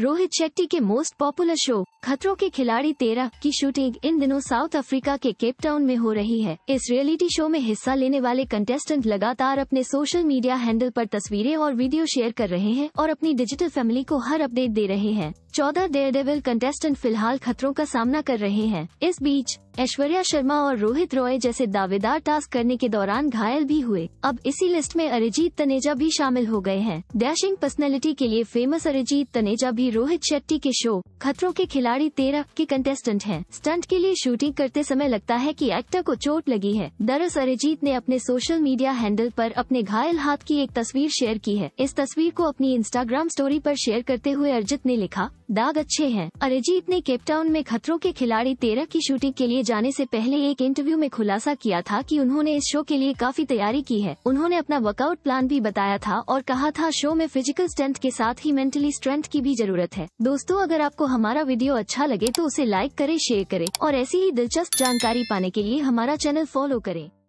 रोहित शेट्टी के most popular show खतरों के खिलाड़ी तेरह की शूटिंग इन दिनों साउथ अफ्रीका के केप टाउन में हो रही है इस रियलिटी शो में हिस्सा लेने वाले कंटेस्टेंट लगातार अपने सोशल मीडिया हैंडल पर तस्वीरें और वीडियो शेयर कर रहे हैं और अपनी डिजिटल फैमिली को हर अपडेट दे रहे हैं चौदह डेयर कंटेस्टेंट फिलहाल खतरों का सामना कर रहे हैं इस बीच ऐश्वर्या शर्मा और रोहित रॉय जैसे दावेदार टास्क करने के दौरान घायल भी हुए अब इसी लिस्ट में अरिजीत तनेजा भी शामिल हो गए हैं डैशिंग पर्सनैलिटी के लिए फेमस अरिजीत तनेजा भी रोहित शेट्टी के शो खतरों के खिलाड़ी तेरह के कंटेस्टेंट हैं। स्टंट के लिए शूटिंग करते समय लगता है कि एक्टर को चोट लगी है दरअसल अरिजीत ने अपने सोशल मीडिया हैंडल पर अपने घायल हाथ की एक तस्वीर शेयर की है इस तस्वीर को अपनी इंस्टाग्राम स्टोरी पर शेयर करते हुए अर्जित ने लिखा दाग अच्छे हैं अरिजीत ने केपटाउन में खतरों के खिलाड़ी तेरह की शूटिंग के लिए जाने से पहले एक इंटरव्यू में खुलासा किया था कि उन्होंने इस शो के लिए काफी तैयारी की है उन्होंने अपना वर्कआउट प्लान भी बताया था और कहा था शो में फिजिकल स्ट्रेंथ के साथ ही मेंटली स्ट्रेंथ की भी जरूरत है दोस्तों अगर आपको हमारा वीडियो अच्छा लगे तो उसे लाइक करे शेयर करे और ऐसी ही दिलचस्प जानकारी पाने के लिए हमारा चैनल फॉलो करें